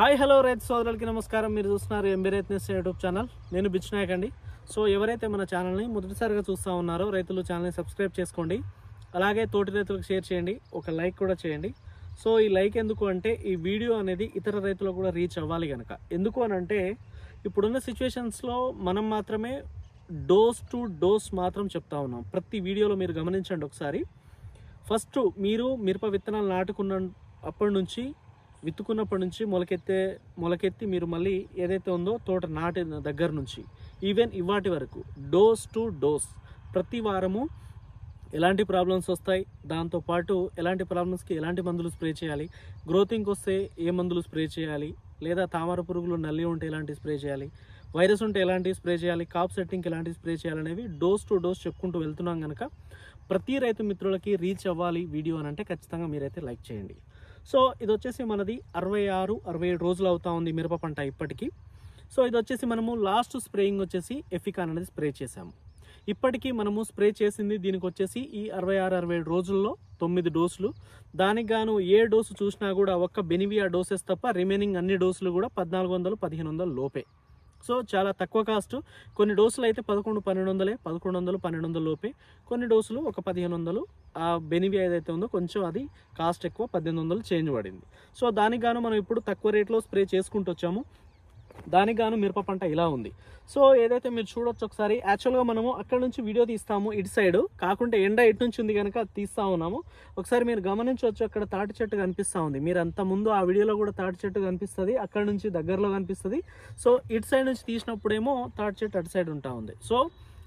hi hello రైతు సోదరులకి నమస్కారం మీరు చూస్తున్నారు ఎంబీ రైత్నెస్ యూట్యూబ్ ఛానల్ నేను బిచ్ నాయక్ అండి సో ఎవరైతే మన ఛానల్ని మొదటిసారిగా చూస్తూ ఉన్నారో రైతులు ఛానల్ని సబ్స్క్రైబ్ చేసుకోండి అలాగే తోటి రైతులకు షేర్ చేయండి ఒక లైక్ కూడా చేయండి సో ఈ లైక్ ఎందుకు అంటే ఈ వీడియో అనేది ఇతర రైతులకు కూడా రీచ్ అవ్వాలి కనుక ఎందుకు అని అంటే ఇప్పుడున్న సిచ్యువేషన్స్లో మనం మాత్రమే డోస్ టు డోస్ మాత్రం చెప్తా ఉన్నాం ప్రతి వీడియోలో మీరు గమనించండి ఒకసారి ఫస్ట్ మీరు మిరప విత్తనాలు నాటుకున్న అప్పటి నుంచి విత్తుకున్నప్పటి నుంచి మొలకెత్తే మొలకెత్తి మీరు మళ్ళీ ఏదైతే ఉందో తోట నాటిన దగ్గర నుంచి ఈవెన్ ఇవాటి వరకు డోస్ టు డోస్ ప్రతి వారము ఎలాంటి ప్రాబ్లమ్స్ వస్తాయి దాంతోపాటు ఎలాంటి ప్రాబ్లమ్స్కి ఎలాంటి మందులు స్ప్రే చేయాలి గ్రోతింగ్కి వస్తే ఏ మందులు స్ప్రే చేయాలి లేదా తామర పురుగులు నల్లి ఉంటే ఎలాంటి స్ప్రే చేయాలి వైరస్ ఉంటే ఎలాంటి స్ప్రే చేయాలి కాప్ సెట్టింగ్కి ఎలాంటి స్ప్రే చేయాలనేవి డోస్ టు డోస్ చెప్పుకుంటూ వెళ్తున్నాం కనుక ప్రతి రైతు మిత్రులకి రీచ్ అవ్వాలి వీడియో అని అంటే ఖచ్చితంగా మీరైతే లైక్ చేయండి సో ఇది వచ్చేసి మనది అరవై ఆరు అరవై ఏడు రోజులు అవుతా ఉంది మిరప పంట ఇప్పటికీ సో ఇది వచ్చేసి మనము లాస్ట్ స్ప్రేయింగ్ వచ్చేసి ఎఫికాన్ అనేది స్ప్రే చేసాము ఇప్పటికీ మనము స్ప్రే చేసింది దీనికి వచ్చేసి ఈ అరవై ఆరు అరవై ఏడు రోజుల్లో తొమ్మిది డోసులు దానికి గాను ఏ డోసు చూసినా కూడా ఒక్క బెనివియా డోసెస్ తప్ప రిమైనింగ్ అన్ని డోసులు కూడా పద్నాలుగు వందలు పదిహేను వందల లోపే సో చాలా తక్కువ కాస్ట్ కొన్ని డోసులు అయితే పదకొండు పన్నెండు వందలే పదకొండు వందలు పన్నెండు వందల లోపే కొన్ని డోసులు ఒక పదిహేను వందలు ఆ బెనివి ఏదైతే ఉందో కొంచెం అది కాస్ట్ ఎక్కువ పద్దెనిమిది వందలు చేంజ్ పడింది సో దానికి గాను మనం ఇప్పుడు తక్కువ రేట్లో స్ప్రే చేసుకుంటూ వచ్చాము దానికి గాను మిరప పంట ఇలా ఉంది సో ఏదైతే మీరు చూడొచ్చు ఒకసారి యాక్చువల్గా మనము అక్కడ నుంచి వీడియో తీస్తాము ఇటు సైడ్ కాకుంటే ఎండ ఇటు నుంచి ఉంది కనుక తీస్తా ఉన్నాము ఒకసారి మీరు గమనించవచ్చు అక్కడ తాటి చెట్టు కనిపిస్తూ ఉంది మీరు అంత ముందు ఆ వీడియోలో కూడా తాటి చెట్టు కనిపిస్తుంది అక్కడ నుంచి దగ్గరలో కనిపిస్తుంది సో ఇటు సైడ్ నుంచి తీసినప్పుడేమో తాటి చెట్టు అటు సైడ్ ఉంటా ఉంది సో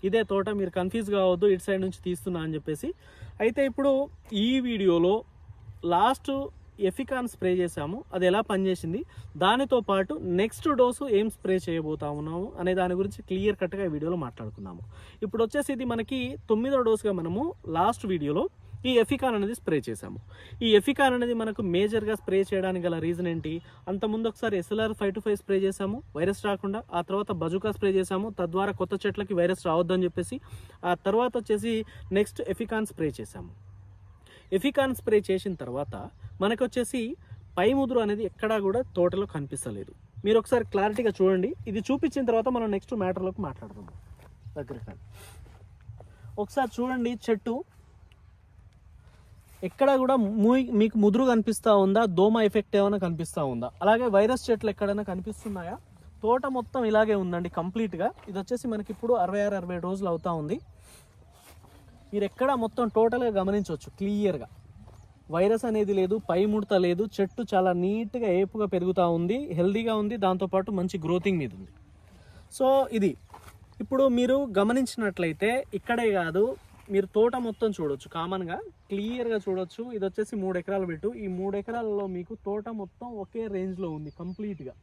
ఇదే తోట మీరు కన్ఫ్యూజ్ కావద్దు ఇటు సైడ్ నుంచి తీస్తున్నా అని చెప్పేసి అయితే ఇప్పుడు ఈ వీడియోలో లాస్ట్ ఎఫికాన్ స్ప్రే చేశాము అది ఎలా పనిచేసింది దానితో పాటు నెక్స్ట్ డోసు ఏం స్ప్రే చేయబోతా ఉన్నాము అనే దాని గురించి క్లియర్ కట్గా ఈ వీడియోలో మాట్లాడుకున్నాము ఇప్పుడు వచ్చేసి ఇది మనకి తొమ్మిదో డోసుగా మనము లాస్ట్ వీడియోలో ఈ ఎఫికాన్ అనేది స్ప్రే చేశాము ఈ ఎఫికాన్ అనేది మనకు మేజర్గా స్ప్రే చేయడానికి గల రీజన్ ఏంటి అంతకుముందు ఒకసారి SLR five two five spray చేశాము వైరస్ రాకుండా ఆ తర్వాత బజుకా స్ప్రే చేశాము తద్వారా కొత్త చెట్లకి వైరస్ రావద్దని చెప్పేసి ఆ తర్వాత వచ్చేసి నెక్స్ట్ ఎఫికాన్ స్ప్రే చేశాము ఎఫికాన్ స్ప్రే చేసిన తర్వాత మనకు వచ్చేసి పై ముదురు అనేది ఎక్కడా కూడా తోటలో కనిపిస్తలేదు మీరు ఒకసారి క్లారిటీగా చూడండి ఇది చూపించిన తర్వాత మనం నెక్స్ట్ మ్యాటర్లోకి మాట్లాడదాం దగ్గర ఒకసారి చూడండి చెట్టు ఎక్కడా కూడా మీకు ముదురు కనిపిస్తూ ఉందా దోమ ఎఫెక్ట్ ఏమైనా కనిపిస్తూ ఉందా అలాగే వైరస్ చెట్లు ఎక్కడైనా కనిపిస్తున్నాయా తోట మొత్తం ఇలాగే ఉందండి కంప్లీట్గా ఇది వచ్చేసి మనకి ఇప్పుడు అరవై ఆరు అరవై రోజులు అవుతూ ఉంది మీరు ఎక్కడ మొత్తం టోటల్గా గమనించవచ్చు క్లియర్గా వైరస్ అనేది లేదు పై ముడత లేదు చెట్టు చాలా నీట్గా ఏపుగా పెరుగుతూ ఉంది హెల్దీగా ఉంది దాంతోపాటు మంచి గ్రోతింగ్ మీద ఉంది సో ఇది ఇప్పుడు మీరు గమనించినట్లయితే ఇక్కడే కాదు మీరు తోట మొత్తం చూడొచ్చు కామన్గా క్లియర్గా చూడొచ్చు ఇది వచ్చేసి మూడు ఎకరాలు పెట్టు ఈ మూడు ఎకరాలలో మీకు తోట మొత్తం ఒకే రేంజ్లో ఉంది కంప్లీట్గా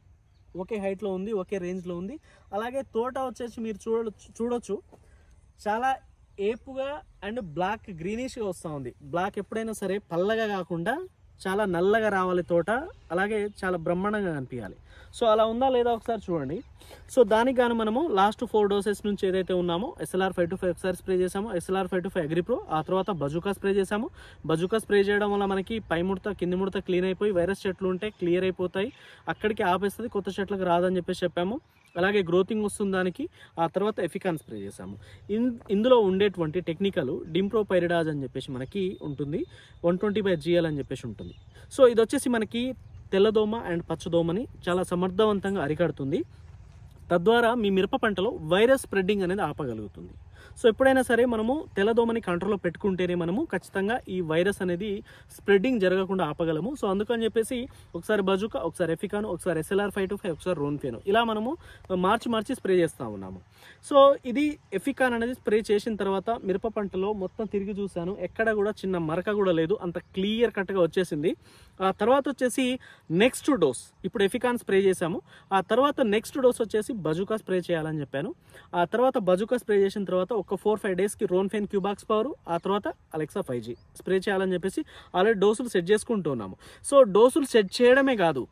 ఒకే హైట్లో ఉంది ఒకే రేంజ్లో ఉంది అలాగే తోట వచ్చేసి మీరు చూడ చూడొచ్చు చాలా ఏపుగా అండ్ బ్లాక్ గ్రీనిష్గా వస్తూ ఉంది బ్లాక్ ఎప్పుడైనా సరే పల్లగా కాకుండా చాలా నల్లగా రావాలి తోట అలాగే చాలా బ్రహ్మాండంగా కనిపించాలి సో అలా ఉందా లేదా ఒకసారి చూడండి సో దానికి కానీ మనము లాస్ట్ ఫోర్ డోసెస్ నుంచి ఏదైతే ఉన్నామో SLR five two five XR spray చేసాము SLR five two five Agripro ఆ తర్వాత బజుకా స్ప్రే చేసాము బజుకా స్ప్రే చేయడం వల్ల మనకి పై ముడత కింది ముడత క్లీన్ అయిపోయి వైరస్ చెట్లు ఉంటే క్లియర్ అయిపోతాయి అక్కడికి ఆపేస్తుంది కొత్త చెట్లకు రాదని చెప్పేసి చెప్పాము అలాగే గ్రోతింగ్ వస్తున్న దానికి ఆ తర్వాత ఎఫికాన్ స్ప్రే చేసాము ఇన్ ఇందులో ఉండేటువంటి టెక్నికల్ డింప్రోపైరిడాజ్ అని చెప్పేసి మనకి ఉంటుంది వన్ ట్వంటీ బై జిఎల్ అని చెప్పేసి ఉంటుంది సో ఇది వచ్చేసి మనకి తెల్లదోమ అండ్ పచ్చదోమని చాలా సమర్థవంతంగా అరికడుతుంది తద్వారా మీ మిరప పంటలో వైరస్ స్ప్రెడ్డింగ్ అనేది ఆపగలుగుతుంది సో ఎప్పుడైనా సరే మనము తెల్లదోమని కంట్రోల్లో పెట్టుకుంటేనే మనము ఖచ్చితంగా ఈ వైరస్ అనేది స్ప్రెడ్డింగ్ జరగకుండా ఆపగలము సో అందుకని చెప్పేసి ఒకసారి బజుకా ఒకసారి ఎఫికాను ఒకసారి ఎస్ఎల్ఆర్ ఫైవ్ టు ఫైవ్ ఒకసారి రోన్ఫేను ఇలా మనము మార్చి మార్చి స్ప్రే చేస్తూ ఉన్నాము సో ఇది ఎఫికాన్ అనేది స్ప్రే చేసిన తర్వాత మిరప పంటలో మొత్తం తిరిగి చూశాను ఎక్కడ కూడా చిన్న మరక కూడా లేదు అంత క్లియర్ కట్గా వచ్చేసింది ఆ తర్వాత వచ్చేసి నెక్స్ట్ డోస్ ఇప్పుడు ఎఫికాన్ స్ప్రే చేశాము ఆ తర్వాత నెక్స్ట్ డోస్ వచ్చేసి బజుకా స్ప్రే చేయాలని చెప్పాను ఆ తర్వాత బజుకా స్ప్రే చేసిన తర్వాత ఒక ఫోర్ ఫైవ్ డేస్కి రోన్ రోన్ఫెన్ క్యూబాక్స్ పవర్ ఆ తర్వాత అలెక్సా ఫైవ్ జీ స్ప్రే చేయాలని చెప్పేసి ఆల్రెడీ డోసులు సెట్ చేసుకుంటున్నాము సో డోసులు సెట్ చేయడమే కాదు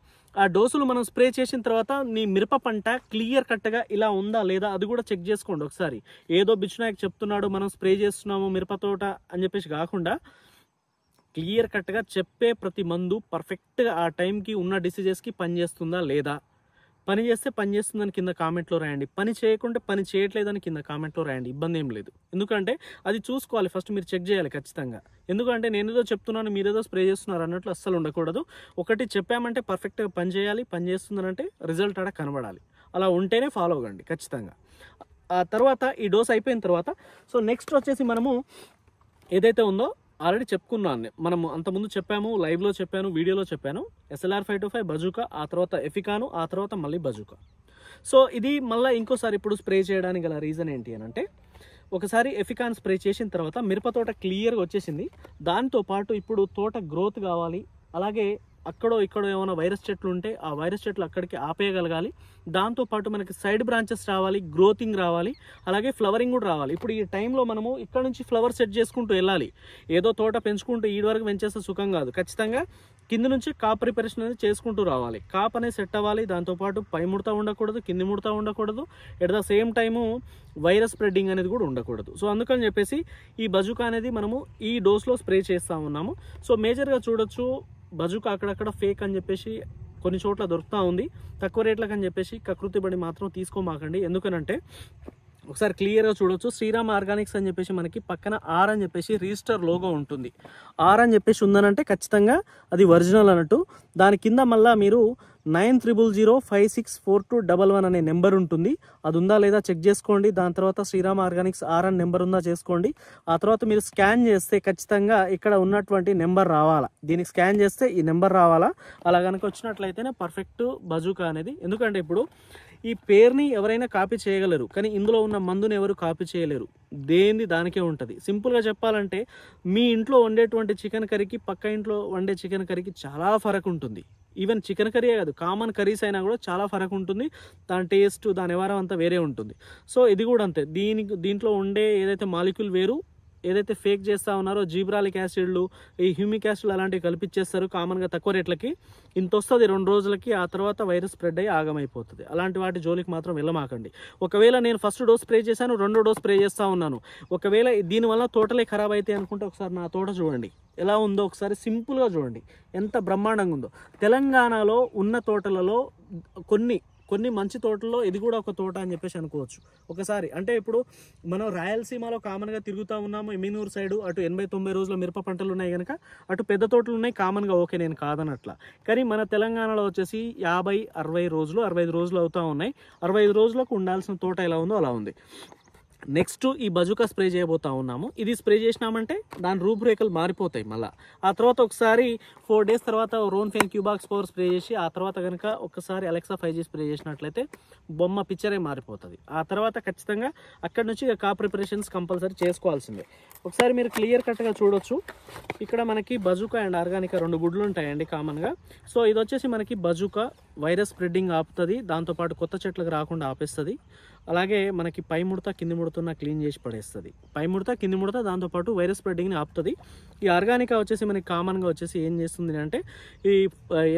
ఆ డోసులు మనం స్ప్రే చేసిన తర్వాత నీ మిరప పంట క్లియర్ కట్గా ఇలా ఉందా లేదా అది కూడా చెక్ చేసుకోండి ఒకసారి ఏదో బిచ్చునాయక్ చెప్తున్నాడు మనం స్ప్రే చేస్తున్నాము మిరప తోట అని చెప్పేసి కాకుండా క్లియర్ కట్గా చెప్పే ప్రతి మందు పర్ఫెక్ట్గా ఆ టైంకి ఉన్న డిసీజెస్కి పనిచేస్తుందా లేదా పని చేస్తే పని చేస్తుందని కింద కామెంట్లో రాయండి పని చేయకుంటే పని చేయట్లేదని కింద కామెంట్లో రాయండి ఇబ్బంది ఏం లేదు ఎందుకంటే అది చూసుకోవాలి ఫస్ట్ మీరు చెక్ చేయాలి ఖచ్చితంగా ఎందుకంటే నేను ఏదో చెప్తున్నాను మీరు ఏదో స్ప్రే చేస్తున్నారు అన్నట్లు అస్సలు ఉండకూడదు ఒకటి చెప్పామంటే పర్ఫెక్ట్గా పని చేయాలి పని చేస్తుందనంటే రిజల్ట్ అక్కడ కనబడాలి అలా ఉంటేనే ఫాలో అవ్వండి ఖచ్చితంగా ఆ తర్వాత ఈ డోస్ అయిపోయిన తర్వాత సో నెక్స్ట్ వచ్చేసి మనము ఏదైతే ఉందో ఆల్రెడీ చెప్పుకున్నాను మనం అంతకుముందు చెప్పాము లైవ్లో చెప్పాను వీడియోలో చెప్పాను SLR five two five bazooka ఆ తర్వాత ఎఫికాను ఆ తర్వాత మళ్ళీ బజుకా సో ఇది మళ్ళీ ఇంకోసారి ఇప్పుడు స్ప్రే చేయడానికి గల రీజన్ ఏంటి అని అంటే ఒకసారి ఎఫికాన్ స్ప్రే చేసిన తర్వాత మిరపతోట క్లియర్గా వచ్చేసింది దాంతోపాటు ఇప్పుడు తోట గ్రోత్ కావాలి అలాగే అక్కడో ఇక్కడో ఏమైనా వైరస్ చెట్లు ఉంటే ఆ వైరస్ చెట్లు అక్కడికి ఆపేయగలగాలి దాంతోపాటు మనకి సైడ్ బ్రాంచెస్ రావాలి గ్రోతింగ్ రావాలి అలాగే ఫ్లవరింగ్ కూడా రావాలి ఇప్పుడు ఈ టైంలో మనము ఇక్కడ నుంచి ఫ్లవర్ సెట్ చేసుకుంటూ వెళ్ళాలి ఏదో తోట పెంచుకుంటూ ఈ వరకు పెంచేస్తే సుఖం కాదు ఖచ్చితంగా కింద నుంచి కాప్ ప్రిపరేషన్ అనేది చేసుకుంటూ రావాలి కాప్ అనేది సెట్ అవ్వాలి దాంతోపాటు పై ముడతా ఉండకూడదు కింది ముడతా ఉండకూడదు at the same time virus spreading అనేది కూడా ఉండకూడదు సో అందుకని చెప్పేసి ఈ బజుకా అనేది మనము ఈ డోస్లో స్ప్రే చేస్తూ ఉన్నాము సో మేజర్గా చూడొచ్చు బజుక అక్కడక్కడ ఫేక్ అని చెప్పేసి కొన్ని చోట్ల దొరుకుతూ ఉంది తక్కువ రేట్లకు అని చెప్పేసి కకృతి బడి మాత్రం తీసుకోమాకండి ఎందుకనంటే ఒకసారి క్లియర్గా చూడొచ్చు శ్రీరామ్ ఆర్గానిక్స్ అని చెప్పేసి మనకి పక్కన ఆర్ అని చెప్పేసి రిజిస్టర్ లోగో ఉంటుంది ఆర్ అని చెప్పేసి ఉందనంటే ఖచ్చితంగా అది ఒరిజినల్ అన్నట్టు దాని కింద మళ్ళీ మీరు nine triple zero five six four two double one అనే నెంబర్ ఉంటుంది అది ఉందా లేదా చెక్ చేసుకోండి దాని తర్వాత శ్రీరామ్ ఆర్గానిక్స్ ఆర్ నెంబర్ ఉందా చేసుకోండి ఆ తర్వాత మీరు స్కాన్ చేస్తే ఖచ్చితంగా ఇక్కడ ఉన్నటువంటి నెంబర్ రావాలా దీనికి స్కాన్ చేస్తే ఈ నెంబర్ రావాలా అలా కనుక వచ్చినట్లయితేనే పర్ఫెక్ట్ బజూకా అనేది ఎందుకంటే ఇప్పుడు ఈ పేరుని ఎవరైనా కాపీ చేయగలరు కానీ ఇందులో ఉన్న మందుని ఎవరు కాపీ చేయలేరు దేంది దానికే ఉంటుంది సింపుల్గా చెప్పాలంటే మీ ఇంట్లో వండేటువంటి చికెన్ కర్రీకి పక్క ఇంట్లో వండే చికెన్ కర్రీకి చాలా ఫరక్ ఉంటుంది ఈవెన్ చికెన్ కర్రీ కాదు కామన్ కర్రీస్ అయినా కూడా చాలా ఫరక్ ఉంటుంది దాని టేస్ట్ దాని వ్యవహారం అంతా వేరే ఉంటుంది సో ఇది కూడా అంతే దీని దీంట్లో ఉండే ఏదైతే మాలిక్యూల్ వేరు ఏదైతే ఫేక్ చేస్తూ ఉన్నారో జీబ్రాలిక్ యాసిడ్లు ఈ హ్యూమిక్ యాసిడ్లు అలాంటివి కల్పించేస్తారు కామన్గా తక్కువ రేట్లకి ఇంత వస్తుంది రెండు రోజులకి ఆ తర్వాత వైరస్ స్ప్రెడ్ అయ్యి ఆగమైపోతుంది అలాంటి వాటి జోలికి మాత్రం వెళ్ళమాకండి ఒకవేళ నేను ఫస్ట్ డోస్ స్ప్రే చేశాను రెండో డోస్ స్ప్రే చేస్తూ ఉన్నాను ఒకవేళ దీనివల్ల తోటలే ఖరాబ్ అవుతాయి అనుకుంటే ఒకసారి నా తోట చూడండి ఎలా ఉందో ఒకసారి సింపుల్గా చూడండి ఎంత బ్రహ్మాండంగా ఉందో తెలంగాణలో ఉన్న తోటలలో కొన్ని కొన్ని మంచి తోటల్లో ఇది కూడా ఒక తోట అని చెప్పేసి అనుకోవచ్చు ఒకసారి అంటే ఇప్పుడు మనం రాయలసీమలో కామన్గా తిరుగుతూ ఉన్నాము ఎమ్మినూరు సైడు అటు ఎనభై తొంభై రోజుల మిరప పంటలు ఉన్నాయి కనుక అటు పెద్ద తోటలు ఉన్నాయి కామన్గా ఓకే నేను కాదనట్లా కానీ మన తెలంగాణలో వచ్చేసి యాభై అరవై రోజులు అరవై ఐదు రోజులు అవుతూ ఉన్నాయి అరవై ఐదు రోజులకు ఉండాల్సిన తోట ఎలా ఉందో అలా ఉంది నెక్స్ట్ ఈ బజుకా స్ప్రే చేయబోతా ఉన్నాము ఇది స్ప్రే చేసినామంటే దాని రూపురేఖలు మారిపోతాయి మళ్ళీ ఆ తర్వాత ఒకసారి ఫోర్ డేస్ తర్వాత రోన్ ఫెన్ క్యూబాక్స్ పవర్ స్ప్రే చేసి ఆ తర్వాత కనుక ఒకసారి అలెక్సా ఫైవ్ జీ స్ప్రే చేసినట్లయితే బొమ్మ పిక్చరే మారిపోతుంది ఆ తర్వాత ఖచ్చితంగా అక్కడ నుంచి ఇక కా ప్రిపరేషన్స్ కంపల్సరీ చేసుకోవాల్సిందే ఒకసారి మీరు క్లియర్ కట్గా చూడొచ్చు ఇక్కడ మనకి బజుకా అండ్ ఆర్గానికా రెండు గుడ్లు ఉంటాయండి కామన్గా సో ఇది వచ్చేసి మనకి బజుకా వైరస్ స్ప్రెడ్డింగ్ ఆపుతుంది దాంతోపాటు కొత్త చెట్లకు రాకుండా ఆపేస్తుంది అలాగే మనకి పై ముడత కింది ముడతన్న క్లీన్ చేసి పడేస్తుంది పై ముడత కింది ముడత దాంతోపాటు వైరస్ స్ప్రెడ్డింగ్ని ఆపుతుంది ఈ ఆర్గానిక్ వచ్చేసి మనకి కామన్గా వచ్చేసి ఏం చేస్తుంది అంటే ఈ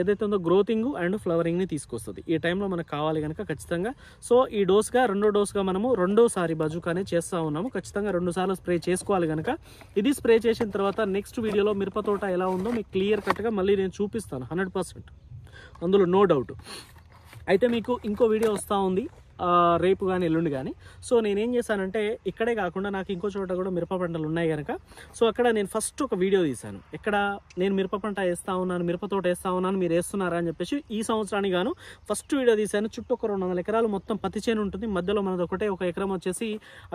ఏదైతే ఉందో గ్రోతింగ్ అండ్ ఫ్లవరింగ్ని తీసుకొస్తుంది ఈ టైంలో మనకు కావాలి కనుక ఖచ్చితంగా సో ఈ డోస్గా రెండో డోస్గా మనము రెండోసారి బజుకానే చేస్తూ ఉన్నాము ఖచ్చితంగా రెండుసార్లు స్ప్రే చేసుకోవాలి కనుక ఇది స్ప్రే చేసిన తర్వాత నెక్స్ట్ వీడియోలో మిరపతోట ఎలా ఉందో మీకు క్లియర్ కట్గా మళ్ళీ నేను చూపిస్తాను హండ్రెడ్ అందులో నో డౌట్ అయితే మీకు ఇంకో వీడియో వస్తూ ఉంది రేపు కానీ ఎల్లుండి కానీ సో నేనేం చేశానంటే ఇక్కడే కాకుండా నాకు ఇంకో చోట కూడా మిరప పంటలు ఉన్నాయి కనుక సో అక్కడ నేను ఫస్ట్ ఒక వీడియో తీశాను ఇక్కడ నేను మిరప పంట వేస్తా ఉన్నాను మిరప తోట వేస్తా ఉన్నాను మీరు వేస్తున్నారా అని చెప్పేసి ఈ సంవత్సరానికి గాను ఫస్ట్ వీడియో తీశాను చుట్టూ ఒక రెండు వందల ఎకరాలు మొత్తం పత్తి చేను ఉంటుంది మధ్యలో మనది ఒకటే ఒక ఎకరం వచ్చేసి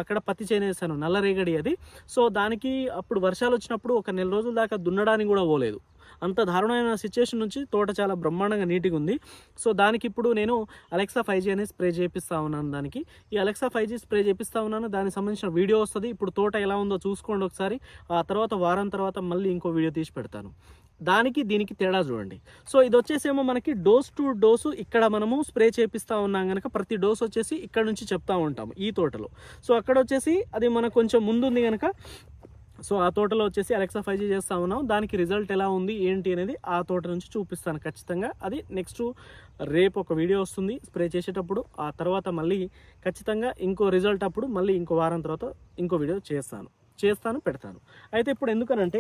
అక్కడ పత్తి చేను వేసాను నల్లరేగడి అది సో దానికి అప్పుడు వర్షాలు వచ్చినప్పుడు ఒక నెల రోజుల దాకా దున్నడానికి కూడా పోలేదు అంత దారుణమైన సిచ్యువేషన్ నుంచి తోట చాలా బ్రహ్మాండంగా నీట్గా ఉంది సో దానికి ఇప్పుడు నేను అలెక్సా ఫైవ్ జీ అనేది స్ప్రే చేపిస్తా ఉన్నాను దానికి ఈ అలెక్సా ఫైవ్ జీ స్ప్రే చేపిస్తా ఉన్నాను దానికి సంబంధించిన వీడియో వస్తుంది ఇప్పుడు తోట ఎలా ఉందో చూసుకోండి ఒకసారి ఆ తర్వాత వారం తర్వాత మళ్ళీ ఇంకో వీడియో తీసి పెడతాను దానికి దీనికి తేడా చూడండి సో ఇది వచ్చేసేమో మనకి డోస్ టు డోసు ఇక్కడ మనము స్ప్రే చేపిస్తూ ఉన్నాం కనుక ప్రతి డోస్ వచ్చేసి ఇక్కడ నుంచి చెప్తా ఉంటాము ఈ తోటలో సో అక్కడ వచ్చేసి అది మనకు కొంచెం ముందుంది కనుక సో ఆ తోటలో వచ్చేసి అలెక్సా ఫైవ్ జీ చేస్తా ఉన్నాం దానికి రిజల్ట్ ఎలా ఉంది ఏంటి అనేది ఆ తోట నుంచి చూపిస్తాను ఖచ్చితంగా అది నెక్స్ట్ రేపు ఒక వీడియో వస్తుంది స్ప్రే చేసేటప్పుడు ఆ తర్వాత మళ్ళీ ఖచ్చితంగా ఇంకో రిజల్ట్ అప్పుడు మళ్ళీ ఇంకో వారం తర్వాత ఇంకో వీడియో చేస్తాను చేస్తాను పెడతాను అయితే ఇప్పుడు ఎందుకనంటే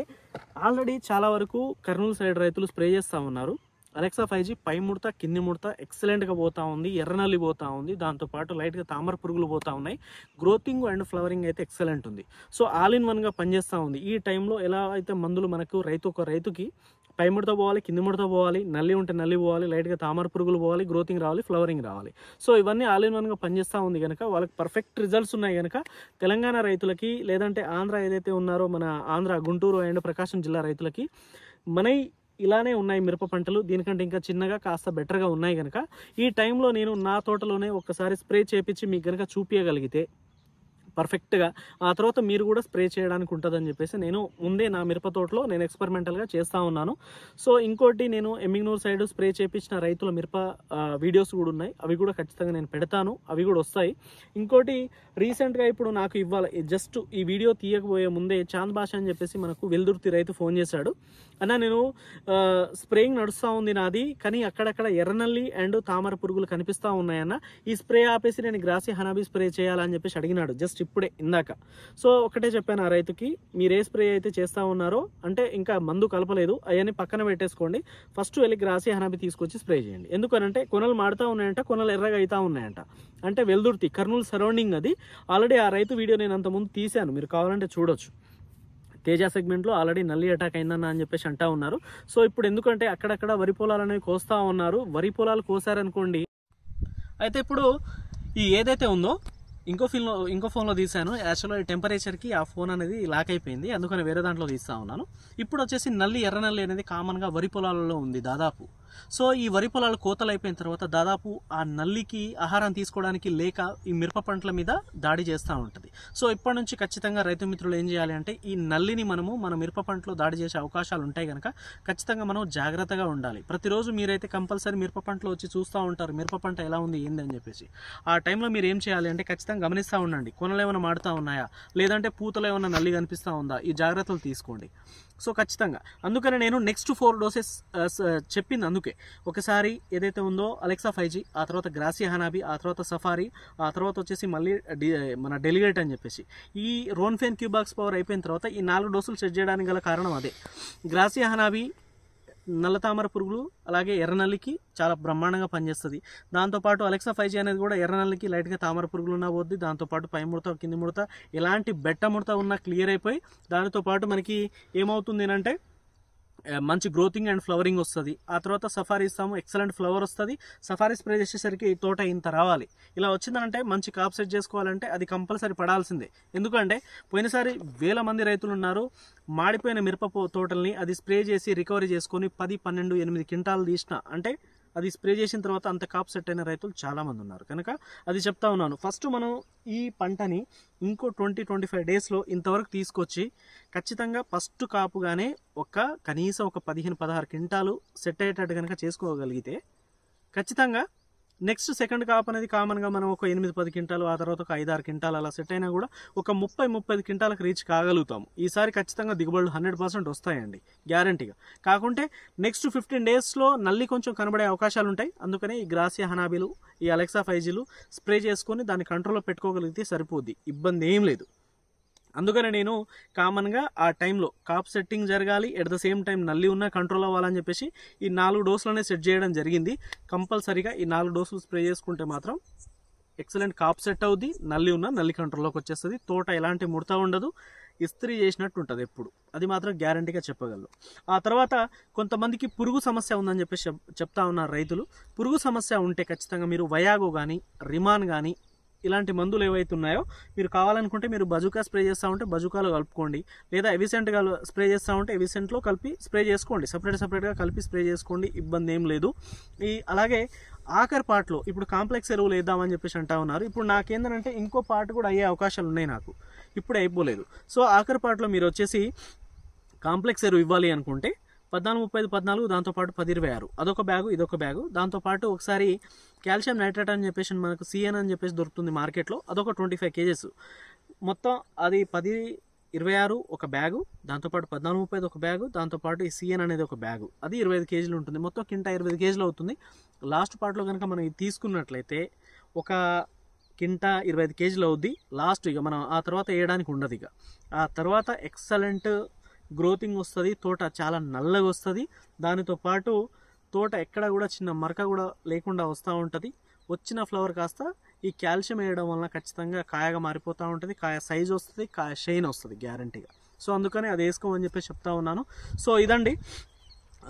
ఆల్రెడీ చాలా వరకు కర్నూలు సైడ్ రైతులు స్ప్రే చేస్తూ ఉన్నారు అలెక్సా ఫైవ్ జీ పై ముడత కింది ముడత ఎక్సలెంట్గా పోతూ ఉంది ఎర్రనల్లి పోతూ ఉంది దాంతోపాటు లైట్గా తామర పురుగులు పోతూ ఉన్నాయి గ్రోతింగ్ అండ్ ఫ్లవరింగ్ అయితే ఎక్సలెంట్ ఉంది సో ఆల్ ఇన్ వన్గా పనిచేస్తూ ఉంది ఈ టైంలో ఎలా అయితే మందులు మనకు రైతు ఒక రైతుకి పై ముడత పోవాలి కింది ముడత పోవాలి నల్లి ఉంటే నల్లి పోవాలి లైట్గా తామర పురుగులు పోవాలి గ్రోతింగ్ రావాలి ఫ్లవరింగ్ రావాలి సో ఇవన్నీ ఆల్ ఇన్ వన్గా పనిచేస్తూ ఉంది కనుక వాళ్ళకి పర్ఫెక్ట్ రిజల్ట్స్ ఉన్నాయి కనుక తెలంగాణ రైతులకి లేదంటే ఆంధ్ర ఏదైతే ఉన్నారో మన ఆంధ్ర గుంటూరు అండ్ ప్రకాశం జిల్లా రైతులకి మనై ఇలానే ఉన్నాయి మిరప పంటలు దీనికంటే ఇంకా చిన్నగా కాస్త బెటర్గా ఉన్నాయి కనుక ఈ టైంలో నేను నా తోటలోనే ఒక్కసారి స్ప్రే చేపించి మీకు కనుక చూపించగలిగితే పర్ఫెక్ట్గా ఆ తర్వాత మీరు కూడా స్ప్రే చేయడానికి ఉంటుందని చెప్పేసి నేను ముందే నా మిరప తోటలో నేను ఎక్స్పెరిమెంటల్గా చేస్తూ ఉన్నాను సో ఇంకోటి నేను ఎమ్మింగ్నూర్ సైడ్ స్ప్రే చేపించిన రైతుల మిరప వీడియోస్ కూడా ఉన్నాయి అవి కూడా ఖచ్చితంగా నేను పెడతాను అవి కూడా వస్తాయి ఇంకోటి రీసెంట్గా ఇప్పుడు నాకు ఇవ్వాలి జస్ట్ ఈ వీడియో తీయకపోయే ముందే చాంద్ భాష అని చెప్పేసి మనకు వెల్దుర్తి రైతు ఫోన్ చేశాడు అన్న నేను స్ప్రేయింగ్ నడుస్తూ ఉంది నాది కానీ అక్కడక్కడ ఎర్రనల్లి అండ్ తామర పురుగులు కనిపిస్తూ ఉన్నాయన్న ఈ స్ప్రే ఆపేసి నేను గ్రాసి హనాబీ స్ప్రే చేయాలని చెప్పేసి అడిగినాడు జస్ట్ ఇప్పుడే ఇందాక సో ఒకటే చెప్పాను ఆ రైతుకి మీరు ఏ స్ప్రే అయితే చేస్తూ ఉన్నారో అంటే ఇంకా మందు కలపలేదు అవన్నీ పక్కన పెట్టేసుకోండి ఫస్ట్ వెళ్ళి రాసి హనాబి తీసుకొచ్చి స్ప్రే చేయండి ఎందుకనంటే కొనలు మాడుతూ ఉన్నాయంట కొనలు ఎర్రగా అవుతూ ఉన్నాయంట అంటే వెల్దుర్తి కర్నూలు సరౌండింగ్ అది ఆల్రెడీ ఆ రైతు వీడియో నేను అంతకుముందు తీశాను మీరు కావాలంటే చూడొచ్చు తేజ సెగ్మెంట్లో ఆల్రెడీ నల్లి అటాక్ అయిందన్న అని చెప్పేసి అంటా ఉన్నారు సో ఇప్పుడు ఎందుకంటే అక్కడక్కడ వరి పొలాలు అనేవి కోస్తూ ఉన్నారు వరి పొలాలు కోసారనుకోండి అయితే ఇప్పుడు ఈ ఏదైతే ఉందో ఇంకో ఫిల్మ్ ఇంకో ఫోన్లో తీశాను యాక్చువల్గా టెంపరేచర్కి ఆ ఫోన్ అనేది లాక్ అయిపోయింది అందుకని వేరే దాంట్లో తీస్తా ఉన్నాను ఇప్పుడు వచ్చేసి నల్లి ఎర్ర నల్లి అనేది కామన్గా వరి పొలాలలో ఉంది దాదాపు సో ఈ వరి పొలాలు కోతలైపోయిన తర్వాత దాదాపు ఆ నల్లికి ఆహారం తీసుకోవడానికి లేక ఈ మిరప పంటల మీద దాడి చేస్తూ ఉంటుంది సో ఇప్పటి నుంచి ఖచ్చితంగా రైతు మిత్రులు ఏం చేయాలి అంటే ఈ నల్లిని మనము మన మిరప పంటలో దాడి చేసే అవకాశాలు ఉంటాయి కనుక ఖచ్చితంగా మనం జాగ్రత్తగా ఉండాలి ప్రతిరోజు మీరైతే కంపల్సరీ మిరప పంటలో వచ్చి చూస్తూ ఉంటారు మిరప పంట ఎలా ఉంది ఏంది అని చెప్పేసి ఆ టైంలో మీరు ఏం చేయాలి అంటే ఖచ్చితంగా గమనిస్తూ ఉండండి కొనలు ఏమైనా మాడుతూ ఉన్నాయా లేదంటే పూతలు ఏమైనా నల్లి కనిపిస్తూ ఉందా ఈ జాగ్రత్తలు తీసుకోండి సో ఖచ్చితంగా అందుకని నేను నెక్స్ట్ ఫోర్ డోసెస్ చెప్పింది అందుకే ఒకసారి ఏదైతే ఉందో అలెక్సా ఫైవ్ జీ ఆ తర్వాత గ్రాసియా హనాబీ ఆ తర్వాత సఫారీ ఆ తర్వాత వచ్చేసి మళ్ళీ మన డెలిగేట్ అని చెప్పేసి ఈ రోన్ ఫెన్ క్యూబాక్స్ పవర్ అయిపోయిన తర్వాత ఈ నాలుగు డోసులు సెట్ చేయడానికి గల కారణం అదే గ్రాసియా హనాబీ నల్లతామర పురుగులు అలాగే ఎర్రనల్లికి చాలా బ్రహ్మాండంగా పనిచేస్తుంది దాంతోపాటు అలెక్సా ఫైవ్ జీ అనేది కూడా ఎర్రనల్లికి లైట్గా తామర పురుగులు ఉన్న పోద్ది దాంతోపాటు పై ముడత కింది ముడత ఎలాంటి బెట్ట ముడత ఉన్నా క్లియర్ అయిపోయి దానితో పాటు మనకి ఏమవుతుంది అంటే మంచి గ్రోతింగ్ అండ్ ఫ్లవరింగ్ వస్తుంది ఆ తర్వాత సఫారీ ఇస్తాము ఎక్సలెంట్ ఫ్లవర్ వస్తుంది సఫారీ స్ప్రే చేసేసరికి తోట ఇంత రావాలి ఇలా వచ్చిందంటే మంచి కాప్ సెట్ చేసుకోవాలంటే అది కంపల్సరీ పడాల్సిందే ఎందుకంటే పోయినసారి వేల మంది రైతులు ఉన్నారు మాడిపోయిన మిరప తోటల్ని అది స్ప్రే చేసి రికవరీ చేసుకొని పది పన్నెండు ఎనిమిది కింటాలు తీసిన అంటే అది స్ప్రే చేసిన తర్వాత అంత కాపు సెట్ అయిన రైతులు చాలామంది ఉన్నారు కనుక అది చెప్తా ఉన్నాను ఫస్ట్ మనం ఈ పంటని ఇంకో ట్వంటీ ట్వంటీ ఫైవ్ డేస్లో ఇంతవరకు తీసుకొచ్చి ఖచ్చితంగా ఫస్ట్ కాపుగానే ఒక కనీసం ఒక పదిహేను పదహారు క్వింటాలు సెట్ అయ్యేటట్టు కనుక చేసుకోగలిగితే ఖచ్చితంగా నెక్స్ట్ సెకండ్ కాప్ అనేది కామన్గా మనం ఒక ఎనిమిది పది క్వింటాలు ఆ తర్వాత ఒక ఐదారు క్వింటాలు అలా సెట్ అయినా కూడా ఒక ముప్పై ముప్పై క్వింటాలకు రీచ్ కాగలుగుతాము ఈసారి ఖచ్చితంగా దిగుబడులు హండ్రెడ్ పర్సెంట్ వస్తాయండి గ్యారంటీగా కాకుంటే నెక్స్ట్ ఫిఫ్టీన్ డేస్లో నల్లి కొంచెం కనబడే అవకాశాలు ఉంటాయి అందుకనే ఈ గ్రాసియా హనాబీలు ఈ అలెక్సా ఫైజీలు స్ప్రే చేసుకొని దాన్ని కంట్రోల్లో పెట్టుకోగలిగితే సరిపోద్ది ఇబ్బంది ఏం లేదు అందుకనే నేను కామన్గా ఆ టైంలో కాప్ సెట్టింగ్ జరగాలి ఎట్ ద సేమ్ టైం నల్లి ఉన్నా కంట్రోల్ అవ్వాలని చెప్పేసి ఈ నాలుగు డోసులనే సెట్ చేయడం జరిగింది కంపల్సరీగా ఈ నాలుగు డోసులు స్ప్రే చేసుకుంటే మాత్రం ఎక్సలెంట్ కాప్ సెట్ అవుద్ది నల్లి ఉన్న నల్లి కంట్రోల్లోకి వచ్చేస్తుంది తోట ఎలాంటి ముడత ఉండదు ఇస్త్రీ చేసినట్టు ఉంటుంది ఎప్పుడు అది మాత్రం గ్యారంటీగా చెప్పగలరు ఆ తర్వాత కొంతమందికి పురుగు సమస్య ఉందని చెప్పేసి చెప్తా ఉన్నారు రైతులు పురుగు సమస్య ఉంటే ఖచ్చితంగా మీరు వయాగో కానీ రిమాన్ కానీ ఇలాంటి మందులు ఏవైతే ఉన్నాయో మీరు కావాలనుకుంటే మీరు బజుకా స్ప్రే చేస్తూ ఉంటే బజుకాలో కలుపుకోండి లేదా ఎవిసెంట్ స్ప్రే చేస్తూ ఉంటే ఎవిసెంట్లో కలిపి స్ప్రే చేసుకోండి సపరేట్ సపరేట్గా కలిపి స్ప్రే చేసుకోండి ఇబ్బంది ఏం లేదు ఈ అలాగే ఆఖరి పార్ట్లో ఇప్పుడు కాంప్లెక్స్ ఎరువులు వేద్దామని చెప్పేసి అంటా ఉన్నారు ఇప్పుడు నాకేంటంటే ఇంకో పార్ట్ కూడా అయ్యే అవకాశాలు ఉన్నాయి నాకు ఇప్పుడే అయిపోలేదు సో ఆఖరి పార్ట్లో మీరు వచ్చేసి కాంప్లెక్స్ ఎరువు ఇవ్వాలి అనుకుంటే పద్నాలుగు ముప్పై ఐదు పద్నాలుగు దాంతోపాటు పది ఇరవై ఆరు అదొక బ్యాగు ఇదొక బ్యాగు దాంతోపాటు ఒకసారి కాల్షియం నైట్రేట్ అని చెప్పేసి మనకు సిఎన్ అని చెప్పేసి దొరుకుతుంది మార్కెట్లో అదొక ట్వంటీ ఫైవ్ కేజెస్ మొత్తం అది పది ఇరవై ఆరు ఒక బ్యాగు దాంతోపాటు పద్నాలుగు ముప్పై ఒక బ్యాగు దాంతోపాటు ఈ సిఎన్ అనేది ఒక బ్యాగు అది ఇరవై ఐదు కేజీలు ఉంటుంది మొత్తం కింట ఇరవై ఐదు కేజీలు అవుతుంది లాస్ట్ పార్ట్లో కనుక మనం తీసుకున్నట్లయితే ఒక కింట ఇరవై ఐదు కేజీలు అవుద్ది లాస్ట్ ఇక మనం ఆ తర్వాత వేయడానికి ఉండదు ఇక ఆ తర్వాత ఎక్సలెంట్ గ్రోతింగ్ వస్తుంది తోట చాలా నల్లగా వస్తుంది దానితో పాటు తోట ఎక్కడ కూడా చిన్న మరక కూడా లేకుండా వస్తూ ఉంటుంది వచ్చిన ఫ్లవర్ కాస్త ఈ కాల్షియం వేయడం వలన ఖచ్చితంగా కాయగా మారిపోతూ ఉంటుంది కాయ సైజ్ వస్తుంది కాయ షైన్ వస్తుంది గ్యారంటీగా సో అందుకని అది వేసుకోమని చెప్పి చెప్తా ఉన్నాను సో ఇదండి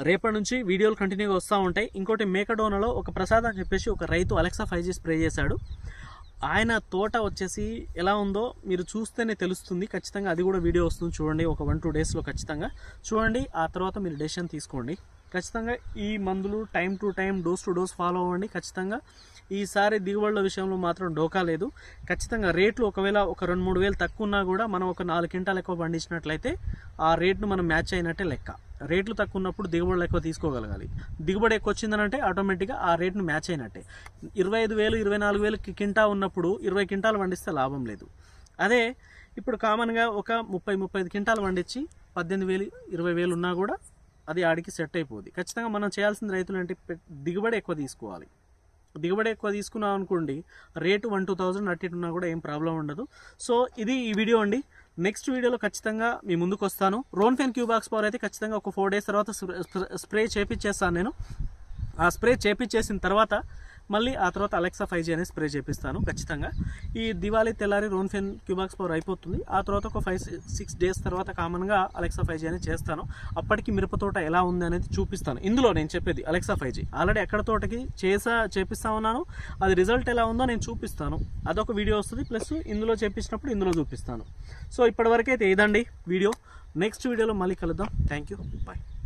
రేపటి నుంచి వీడియోలు కంటిన్యూగా వస్తూ ఉంటాయి ఇంకోటి మేకడోనలో ఒక ప్రసాదం చెప్పేసి ఒక రైతు అలెక్సా ఫైవ్ జీ స్ప్రే చేశాడు ఆయన తోట వచ్చేసి ఎలా ఉందో మీరు చూస్తేనే తెలుస్తుంది ఖచ్చితంగా అది కూడా వీడియో వస్తుంది చూడండి ఒక వన్ టూ డేస్లో ఖచ్చితంగా చూడండి ఆ తర్వాత మీరు డెసిషన్ తీసుకోండి ఖచ్చితంగా ఈ మందులు time to time dose to dose follow అవ్వండి ఖచ్చితంగా ఈసారి దిగుబడుల విషయంలో మాత్రం డోకా లేదు ఖచ్చితంగా రేట్లు ఒకవేళ ఒక రెండు మూడు వేలు తక్కువ ఉన్నా కూడా మనం ఒక నాలుగు క్వింటాలు ఎక్కువ పండించినట్లయితే ఆ రేట్ను మనం మ్యాచ్ అయినట్టే లెక్క రేట్లు తక్కువ ఉన్నప్పుడు దిగుబడులు ఎక్కువ తీసుకోగలగాలి దిగుబడి ఎక్కువ వచ్చిందనంటే ఆటోమేటిక్గా ఆ రేట్ను మ్యాచ్ అయినట్టే ఇరవై ఐదు వేలు ఇరవై నాలుగు వేలు కింటా ఉన్నప్పుడు ఇరవై క్వింటాలు పండిస్తే లాభం లేదు అదే ఇప్పుడు కామన్గా ఒక ముప్పై ముప్పై ఐదు క్వింటాలు పండించి పద్దెనిమిది వేలు ఇరవై వేలు ఉన్నా కూడా అది ఆడికి సెట్ అయిపోద్ది ఖచ్చితంగా మనం చేయాల్సిన రైతులు అంటే దిగుబడి ఎక్కువ తీసుకోవాలి దిగుబడి ఎక్కువ తీసుకున్నాం అనుకోండి రేటు వన్ టూ థౌజండ్ అట్టిట్టున్నా కూడా ఏం ప్రాబ్లం ఉండదు సో ఇది ఈ వీడియో అండి నెక్స్ట్ వీడియోలో ఖచ్చితంగా మీ ముందుకు వస్తాను రోన్ఫెన్ క్యూబాక్స్ పవర్ అయితే ఖచ్చితంగా ఒక ఫోర్ డేస్ తర్వాత స్ప్రే చేపించేస్తాను నేను ఆ స్ప్రే చేపించేసిన తర్వాత మళ్ళీ ఆ తర్వాత అలెక్సా ఫైవ్ జీ అనేది స్ప్రే చేపిస్తాను ఖచ్చితంగా ఈ దివాళి తెల్లారి రోన్ ఫెన్ క్యూబాక్స్ పవర్ అయిపోతుంది ఆ తర్వాత ఒక ఫైవ్ సిక్స్ డేస్ తర్వాత కామన్గా అలెక్సా ఫైవ్ జీ అనేది చేస్తాను అప్పటికి మిరపతోట ఎలా ఉంది అనేది చూపిస్తాను ఇందులో నేను చెప్పేది అలెక్సా ఫైవ్ జీ ఆల్రెడీ ఎక్కడ తోటకి చేసా చేపిస్తా ఉన్నాను అది రిజల్ట్ ఎలా ఉందో నేను చూపిస్తాను అదొక వీడియో వస్తుంది ప్లస్ ఇందులో చేపించినప్పుడు ఇందులో చూపిస్తాను సో ఇప్పటివరకు అయితే ఇదండి వీడియో నెక్స్ట్ వీడియోలో మళ్ళీ కలుద్దాం థ్యాంక్ యూ బాయ్